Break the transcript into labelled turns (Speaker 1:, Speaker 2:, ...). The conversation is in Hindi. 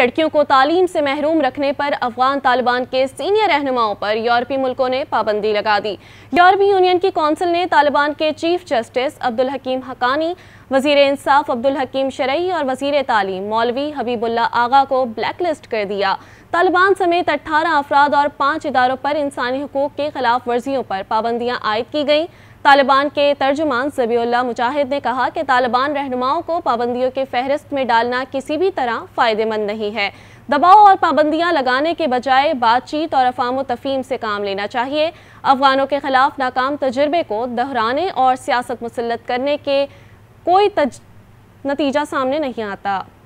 Speaker 1: लड़कियों को तालीम से महरूम रखने पर अफगान तालिबान के सीनियर रहनुमाओं पर यूरोपी मुल्कों ने पाबंदी लगा दी यूरोपी यूनियन की कौंसिल ने तालिबान के चीफ जस्टिस अब्दुल हकीम हकानी वजीर इंसाफ अब्दुल हकीम शरई और वजीर तालीम मौलवी हबीबुल्ला आगा को ब्लैकलिस्ट कर दिया तालिबान समेत अट्ठारह अफराद और पाँच इदारों पर इंसानी हकूक के खिलाफ वर्जियों पर पाबंदियाँ आयद की गई तालिबान के तर्जुमान जबील्ला मुजाहिद ने कहा कि तालिबान रहनुमाओं को पाबंदियों के फहरिस्त में डालना किसी भी तरह फ़ायदेमंद नहीं है दबाव और पाबंदियां लगाने के बजाय बातचीत और अफाम तफीम से काम लेना चाहिए अफगानों के खिलाफ नाकाम तजर्बे को दोहराने और सियासत मुसलत करने के कोई तज... नतीजा सामने नहीं आता